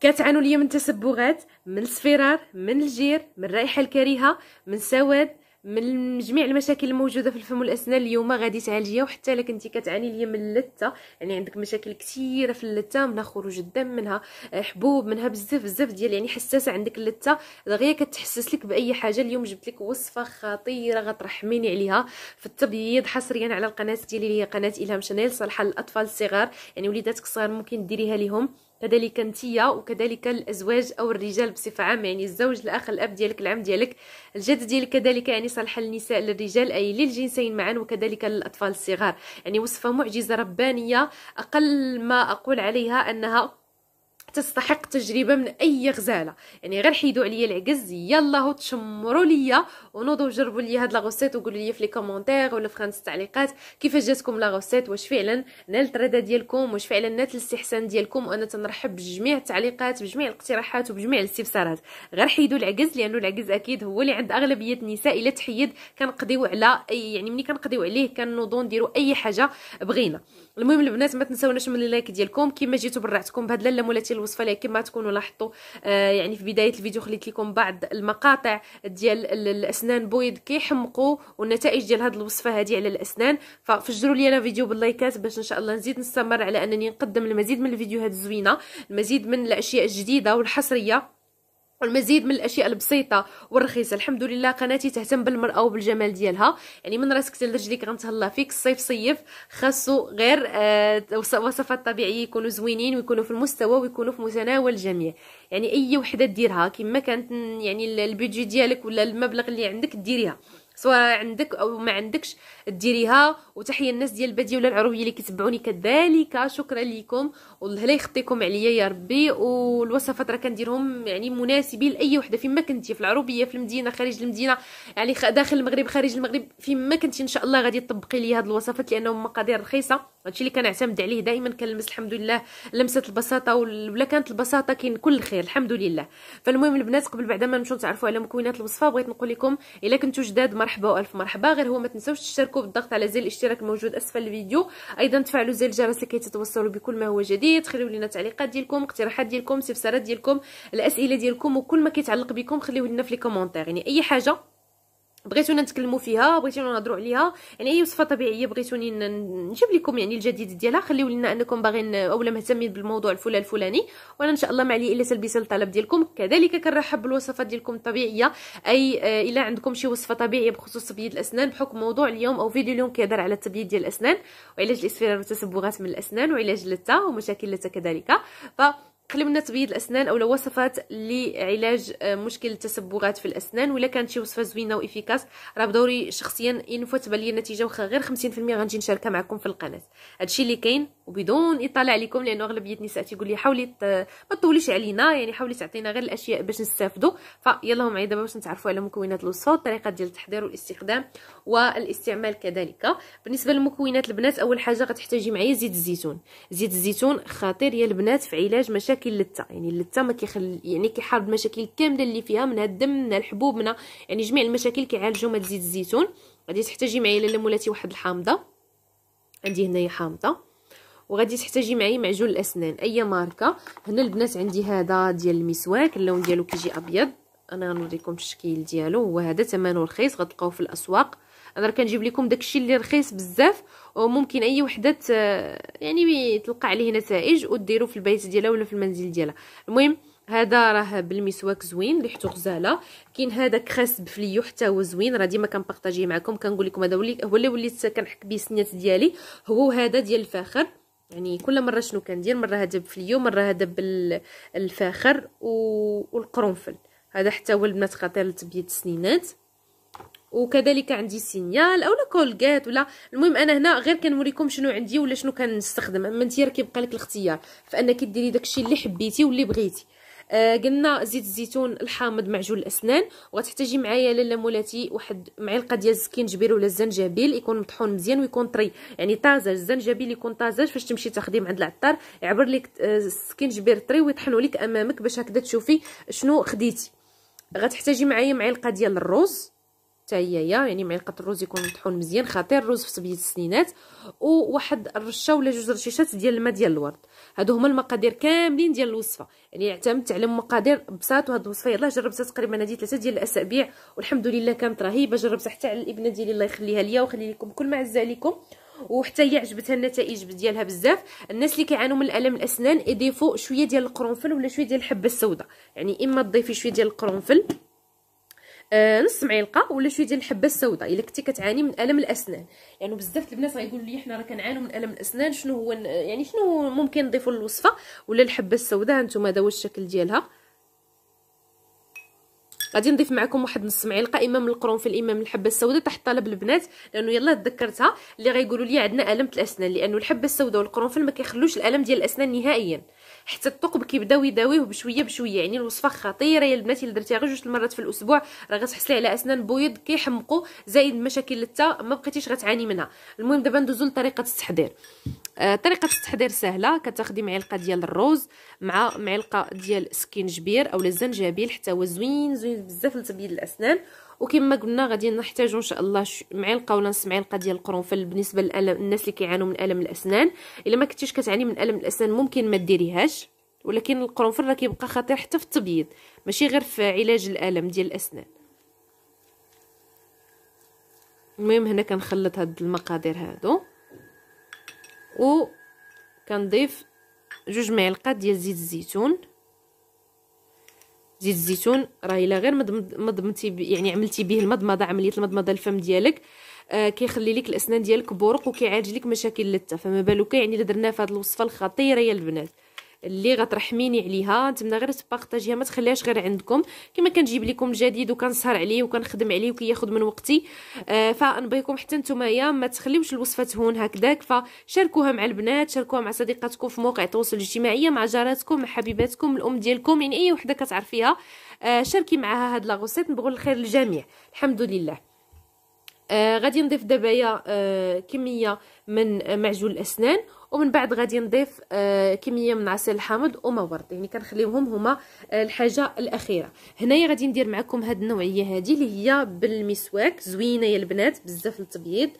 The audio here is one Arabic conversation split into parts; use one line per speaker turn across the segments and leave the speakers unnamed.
كتعانوا لي من تسبغات من الصفرار من الجير من الرائحه الكريهه من سواد من جميع المشاكل الموجوده في الفم والاسنان اليوم غادي تعالجيها وحتى لك كنتي كتعاني لي من اللثه يعني عندك مشاكل كثيره في اللثه منها خروج الدم منها حبوب منها بزاف بزاف ديال يعني حساسه عندك اللثه دغيا كتحسس لك باي حاجه اليوم جبت لك وصفه خطيره غترحميني عليها في التبييض حصريا على القناه ديالي اللي هي قناه الهام شانيل صالحه للاطفال الصغار يعني وليداتك الصغار ممكن ديريها ليهم كذلك انتيا وكذلك الازواج او الرجال بصفه عامه يعني الزوج الاخ الاب ديالك العم ديالك الجد ديالك كذلك يعني صالح النساء للرجال اي للجنسين معا وكذلك للاطفال الصغار يعني وصفه معجزه ربانيه اقل ما اقول عليها انها تستحق تجربه من اي غزاله يعني غير حيدوا عليا العكز يلا هو تشمروا ليا ونوضوا جربوا ليا هاد لا غوسيت وقولوا ليا في لي كومونتير ولا في خانه التعليقات كيفاش جاتكم لا غوسيت واش فعلا نالت الرضا ديالكم واش فعلا نالت الاستحسان ديالكم وانا تنرحب بجميع التعليقات بجميع الاقتراحات وبجميع الاستفسارات غير حيدوا العكز لانه العكز اكيد هو اللي عند اغلبيه النساء الا تحيد كنقضيو على أي يعني ملي كنقضيو عليه كنوضوا نديروا اي حاجه بغينا المهم البنات ما تنساوناش من اللايك ديالكم كيما جيتوا برعتكم بهاد لا مولاتي الوصفه لكن كما تكونوا لاحظتوا آه يعني في بدايه الفيديو خليت لكم بعض المقاطع ديال الاسنان بويض كيحمقوا والنتائج ديال هذه الوصفه هذه على الاسنان ففجروا لي انا فيديو باللايكات باش ان شاء الله نزيد نستمر على انني نقدم المزيد من الفيديوهات الزوينه المزيد من الاشياء الجديده والحصريه والمزيد من الاشياء البسيطه والرخيصه الحمد لله قناتي تهتم بالمراه وبالجمال ديالها يعني من راسك حتى لرجليك غنتهلا فيك الصيف صيف خاصو غير آه، وصفات طبيعيه يكونوا زوينين ويكونوا في المستوى ويكونوا في متناول الجميع يعني اي وحده ديرها كما كانت يعني البيدجي ديالك ولا المبلغ اللي عندك ديريها سواء عندك او ما عندكش ديريها وتحيه الناس ديال الباديه ولا العروبيه اللي كيتبعوني كذلك شكرا لكم والله لا يخطيكم عليا يا ربي والوصفات راه كنديرهم يعني مناسبين لاي وحده فين ما كنتي في العروبيه في المدينه خارج المدينه يعني داخل المغرب خارج المغرب فين ما كنتي ان شاء الله غادي تطبقي لي هاد الوصفات لانهم مقادير رخيصه هادشي اللي كنعتمد عليه دائما كنلمس الحمد لله لمسه البساطه ولا كانت البساطه كاين كل خير الحمد لله فالمهم البنات قبل بعدا ما نمشيو نتعرفوا على مكونات الوصفه بغيت نقول لكم الا كنتو جداد مرحبا والف مرحبا غير هو ما تنساوش تشتركوا بالضغط على زر الاشتراك الموجود اسفل الفيديو ايضا تفعلوا زر الجرس لكي تتوصلوا بكل ما هو جديد الفيديو خليو لنا تعليقات ديالكم اقتراحات ديالكم استفسارات ديالكم الاسئله ديالكم وكل ما كيتعلق بكم خليو لنا في لي كومونتير يعني اي حاجه بغيتونا نتكلموا فيها بغيتونا نهضروا عليها يعني اي وصفه طبيعيه بغيتوني نجيب لكم يعني الجديد ديالها خليو لنا انكم باغيين اولا مهتمين بالموضوع الفلان الفلاني وانا ان شاء الله ما علي الا تلبيس الطلب ديالكم كذلك كنرحب بالوصفات ديالكم الطبيعيه اي آه، الا عندكم شي وصفه طبيعيه بخصوص تبييض الاسنان بحكم موضوع اليوم او فيديو اليوم كيهضر على التبييض ديال الاسنان وعلاج الاصفرار والتصبغات من الاسنان وعلاج اللثه ومشاكل اللثه كذلك ف قلبنا تبييض الاسنان اولا وصفات لعلاج آه، مشكل التسبغات في الاسنان ولا كانت شي وصفه زوينه وافيكاس راه بدوري شخصيا ان فوا تبان النتيجه واخا غير 50% غنجي نشاركها معكم في القناه هادشي اللي كاين وبدون اطلاع عليكم لانه اغلبيه النساء تيقول لي حاولي ما تطوليش علينا يعني حاولي تعطينا غير الاشياء باش نستافدوا فيلا معايا دابا باش نتعرفوا على مكونات الوصفه والطريقه ديال التحضير والاستخدام والاستعمال كذلك بالنسبه للمكونات البنات اول حاجه غتحتاجي معايا زيت الزيتون زيت الزيتون خطير يا البنات في علاج مشاكل اللثه يعني اللثه ما كيخل يعني كيحارب المشاكل كامله اللي فيها منها الدم من الحبوب من يعني جميع المشاكل كيعالجو هاد زيت الزيتون غادي تحتاجي معايا لاله مولاتي واحد الحامضه عندي هنايا حامضه وغادي تحتاجي معايا معجون الاسنان اي ماركه هنا البنات عندي هذا ديال المسواك اللون ديالو كيجي ابيض انا غنوريكم الشكل ديالو هو هذا ثمنه رخيص غتلقاوه في الاسواق انا راه كنجيب لكم داكشي اللي رخيص بزاف وممكن اي وحده آه، يعني تلقى عليه نتائج وديرو في البيت ديالها ولا في المنزل ديالها المهم هذا راه بالمسواك زوين ريحته غزاله كاين هذا كريس بفليو حتى هو زوين راه ديما كنبارطاجيه معكم كنقول لكم هذا هو اللي وليت كنحك به السنيات ديالي هو هذا ديال الفاخر يعني كل مره شنو كندير مره هذا بفليو مره هذا بالفاخر والقرنفل هذا حتى هو البنات خطير لتبييض السنينات وكذلك عندي سينيال اولا كولغات ولا المهم انا هنا غير كنوريكم شنو عندي ولا شنو كنستخدم اما انت راه كيبقى لك الاختيار فانك ديري داكشي اللي حبيتي واللي بغيتي آه قلنا زيت الزيتون الحامض معجون الاسنان وغتحتاجي معايا لاله مولاتي واحد معلقه ديال السكينجبير ولا الزنجبيل يكون مطحون مزيان ويكون طري يعني طازج الزنجبيل يكون طازج فاش تمشي تاخديه من عند العطار يعبر لك آه، السكينجبير طري ويطحنوا لك امامك باش هكذا تشوفي شنو خديتي غتحتاجي معايا معلقه ديال الرز حتى هي يعني معلقه الرز يكون مطحون مزيان خطير الرز في سبيه السنينات وواحد الرشه ولا جوج رشيشات ديال الماء ديال الورد هادو هما المقادير كاملين ديال الوصفه يعني اعتمدت على مقادير بساط وهاد الوصفه يلاه جربتها تقريبا هادي ثلاثه ديال الاسابيع والحمد لله كانت رهيبه جربتها حتى على الابنه ديالي الله يخليها ليا ويخلي لكم كل ما عز عليكم وحتى هي عجبتها النتائج ديالها بزاف الناس اللي كيعانوا من الالم الاسنان اضيفوا شويه ديال القرنفل ولا شويه ديال الحبه السوداء يعني اما تضيفي شويه ديال القرنفل آه نص معلقه ولا شويه ديال الحبه السوداء الا كنتي كتعاني من الم الاسنان يعني بزاف البنات غيقولوا لي حنا راه كنعانوا من الم الاسنان شنو هو يعني شنو ممكن نضيفوا للوصفه ولا الحبه السوداء هانتوما هذا هو الشكل ديالها غادي نضيف معكم واحد نص معلقه اما من القرنفل اما من الحبه السوداء تحت طلب البنات لانه يلا تذكرتها اللي غيقولوا لي عندنا الم الاسنان لانه الحبه السوداء والقرنفل ما كيخلوش الالم ديال الاسنان نهائيا حتى الثقب كيبداو يداويه بشويه بشويه يعني الوصفه خطيره يا البنات الا درتيها غير جوج المرات في الاسبوع راه غتحصلي على اسنان بويض كيحمقوا زائد مشاكل اللثه ما بقيتيش غتعاني منها المهم دابا ندوزو لطريقه التحضير آه طريقه التحضير سهله كتاخدي معلقه ديال الروز مع معلقه ديال سكينجبير اولا الزنجبيل حتى هو زوين زوين بزاف لتبييض الاسنان وكما قلنا غادي نحتاجوا ان شاء الله معلقه ولا نص معلقه ديال القرنفل بالنسبه للالم الناس اللي كيعانوا من الم الاسنان الا ما كنتيش كتعاني من الم الاسنان ممكن ما ديريهاش ولكن القرنفل راه كيبقى خطير حتى في التبييض ماشي غير في علاج الالم ديال الاسنان المهم هنا كنخلط هاد المقادير هادو و كنضيف جوج معلقات ديال زيت الزيتون زيت الزيتون راه الا غير مضمضتي يعني عملتي به المضمضه عمليه المضمضه الفم ديالك آه كيخلي لك الاسنان ديالك بورق وكيعالج لك مشاكل اللثه فما بالك يعني الا درناه في هذه الوصفه الخطيره يا البنات اللي غترحميني عليها نتمنى غير تبارطاجيها ما تخليهاش غير عندكم كما كنجيب لكم جديد وكنسهر عليه وكنخدم عليه وكياخذ من وقتي آه فنبغيكم حتى نتوما ما تخليوش الوصفه تهون هكذاك فشاركوها مع البنات شاركوها مع صديقاتكم في مواقع التواصل الاجتماعي مع جاراتكم مع حبيباتكم الام ديالكم يعني اي وحده كتعرفيها آه شاركي معها هاد لاغوسيت نبغوا الخير للجميع الحمد لله آه غادي نضيف دابايا آه كميه من معجون الاسنان ومن بعد غادي نضيف آه كميه من عسل الحامض وما ورد يعني كنخليهم هما آه الحاجه الاخيره هنايا غادي ندير معكم هاد النوعيه هادي اللي هي بالمسواك زوينه يا البنات بزاف للتبييض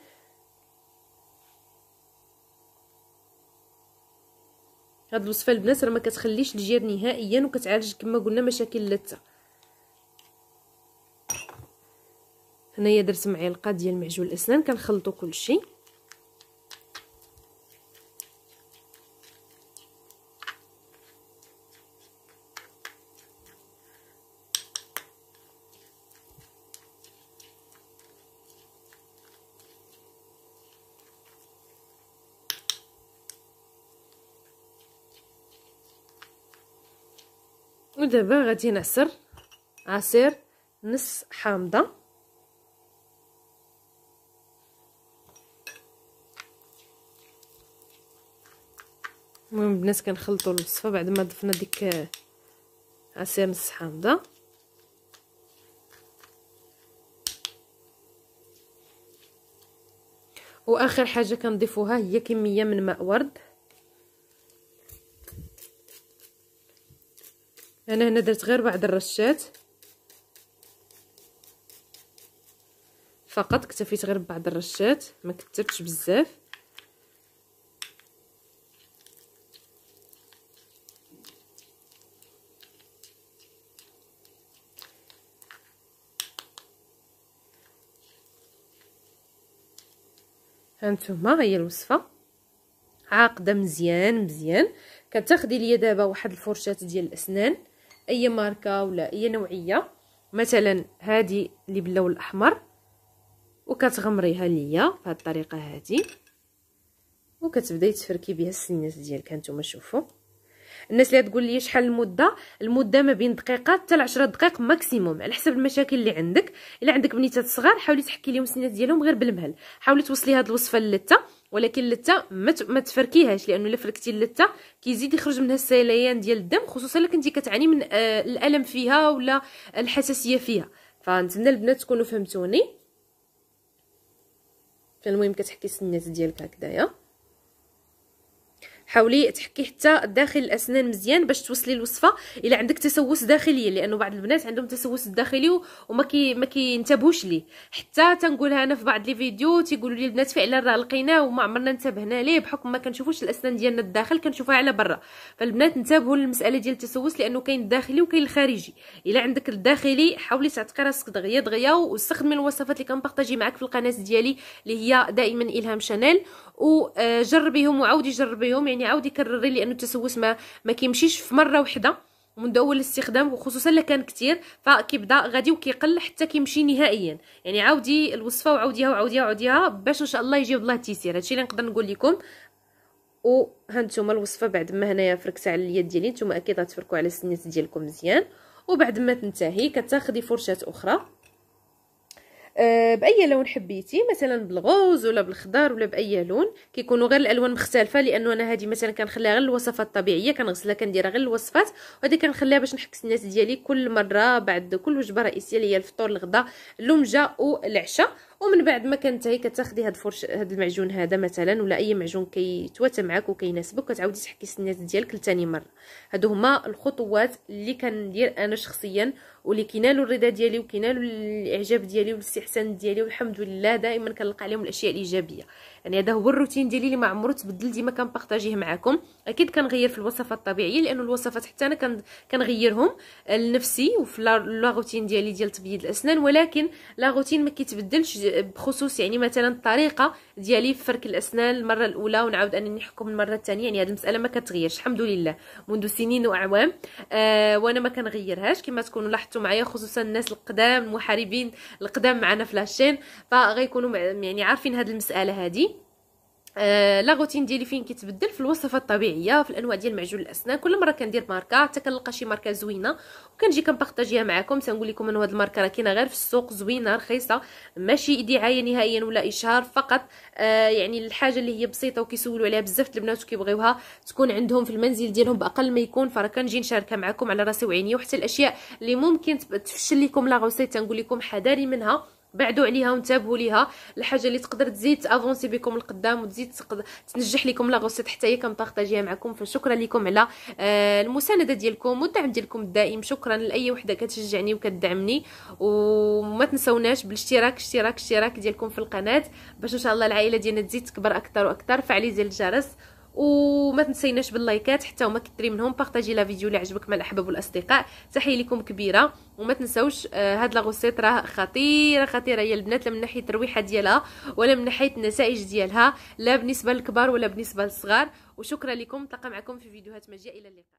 هاد الوصفه البنات راه ما كتخليش الجير نهائيا وكتعالج كما قلنا مشاكل اللثه هنايا درت معلقه ديال معجون الاسنان كنخلطو كلشي ودابا غادي نعصر عصير نص حامضه كانوا البنات كنخلطوا الوصفه بعد ما ضفنا ديك عصير نص حامضه واخر حاجه كنضيفوها هي كميه من ماء ورد انا هنا درت غير بعض الرشات فقط اكتفيت غير ببعض الرشات ما كثرتش بزاف هانتوما هي الوصفه عاقده مزيان مزيان كتاخدي ليا دابا واحد الفرشاه ديال الاسنان اي ماركه ولا اي نوعيه مثلا هذه اللي باللون الاحمر وكتغمريها ليا بهذه الطريقه هذه وكتبداي تفركي بها السنيات ديالك هانتوما شوفوا الناس اللي تقول لي شحال المده المده ما بين دقيقه حتى ل 10 دقائق ماكسيموم على حسب المشاكل اللي عندك الا عندك بنيتات صغار حاولي تحكي لهم السنات ديالهم غير بالمهل حاولي توصلي هاد الوصفه للتة ولكن اللتة ما تفركيهاش لانه الا فركتي اللتة كيزيد يخرج منها السيليان ديال الدم خصوصا الا كنتي كتعاني من آه الالم فيها ولا الحساسيه فيها فنتمنى البنات تكونوا فهمتوني فالمهم كتحكي السنات ديالك هكذايا حاولي تحكي حتى داخل الاسنان مزيان باش توصلي الوصفه الا عندك تسوس داخلي لانه بعض البنات عندهم تسوس داخلي وما كي ما كينتبهوش ليه حتى تنقولها انا في بعض لي فيديو تيقولوا لي البنات فعلا راه لقيناه وما عمرنا انتبهنا ليه بحكم ما كنشوفوش الاسنان ديالنا الداخل كنشوفها على برا فالبنات انتبهوا للمساله ديال التسوس لانه كاين الداخلي وكاين الخارجي الا عندك الداخلي حاولي تعتقي راسك دغيا دغيا واستخدمي الوصفات اللي كنبارطاجي معاك في القناه ديالي اللي هي دائما الهام شانيل وجربيهم آه، وعاودي جربيهم يعني يعني عاودي يكرر لي انه التسوس ما ما كيمشيش في مره وحده منذ اول استخدام وخصوصا الا كان كثير فكيبدا غادي وكيقل حتى كيمشي نهائيا يعني عاودي الوصفه وعاوديها وعاوديها وعاوديها باش ان شاء الله يجي والله التيسير هادشي اللي نقدر نقول لكم وها نتوما الوصفه بعد ما هنايا فركت على اليد ديالي نتوما اكيد غتفركوا على السنيات ديالكم مزيان وبعد ما تنتهي كتاخدي فرشاه اخرى آه، باي لون حبيتي مثلا بالغوز ولا بالخضر ولا باي لون كيكونوا غير الالوان مختلفه لانه انا هذه مثلا كنخليها غير الوصفات الطبيعيه كنغسلها كنديرها غير الوصفات وهذه كنخليها باش نحكس الناس ديالي كل مره بعد كل وجبه رئيسيه اللي هي الفطور الغداء اللمجه والعشاء ومن بعد ما كنتهي كتاخدي هاد الفرش هاد المعجون هذا مثلا ولا اي معجون كيتواتى معاك وكيناسبك كتعاودي تحكي السنات ديالك لتاني مره هادو هما الخطوات اللي كندير انا شخصيا واللي كينالوا الرضا ديالي وكينالوا الاعجاب ديالي والاستحسان ديالي والحمد لله دائما كنلقى عليهم الاشياء الايجابيه يعني هذا هو الروتين ديالي اللي ما عمرو تبدل ديما كنبارطاجيه معكم اكيد كنغير في الوصفات الطبيعيه لانه الوصفات حتى انا كنغيرهم آه، لنفسي وفي لا روتين ديالي ديال تبييض الاسنان ولكن لا روتين ما كيتبدلش آه، بخصوص يعني مثلا الطريقه ديالي في فرك الاسنان المره الاولى ونعاود انني نحكم المره الثانيه يعني هذه المساله ما كتغيرش الحمد لله منذ سنين واعوام آه وانا ما كنغيرهاش كما تكونوا لاحظتوا تحتوا معايا خصوصا الناس القدام المحاربين القدام معنا في لاشين فغيكونوا يعني عارفين هذه المساله هذه آه، لا روتين ديالي فين كيتبدل في الوصفه الطبيعيه في الانواع ديال معجون الاسنان كل مره كندير ماركه حتى كنلقى شي ماركه زوينه وكنجي كنبارطاجيها معكم تنقول لكم انه هاد الماركه راه كاينه غير في السوق زوينه رخيصه ماشي دعايه نهائيا ولا اشهار فقط آه يعني الحاجه اللي هي بسيطه وكيسولوا عليها بزاف البنات وكيبغيوها تكون عندهم في المنزل ديالهم باقل ما يكون فرا كنجي نشاركها معكم على راسي وعيني وحتى الاشياء اللي ممكن تفشل لكم لا غوسيت تنقول لكم حذاري منها بعدوا عليها وانتبهوا ليها الحاجه اللي تقدر تزيد تافونسي بكم القدام وتزيد تقدر تنجح لكم لا غوسيت حتى هي كنبارطاجيها معكم فشكرا لكم على آه، المسانده ديالكم والدعم ديالكم الدائم شكرا لاي وحده كتشجعني وكتدعمني وما تنساوناش بالاشتراك اشتراك اشتراك ديالكم في القناه باش ان شاء الله العائله ديالنا تزيد تكبر اكثر واكثر فعلي زر الجرس وما تنسيناش باللايكات حتى هما كثري منهم بارطاجي لا فيديو اللي عجبك مع الاحباب والاصدقاء تحيه لكم كبيره وما تنساوش آه، هاد لا راه خطيره خطيره هي البنات لا من ناحيه الترويحه ديالها ولا من ناحيه النتائج ديالها لا بالنسبه للكبار ولا بالنسبه للصغار وشكرا لكم نتلاقى معكم في فيديوهات مجيه الى اللقاء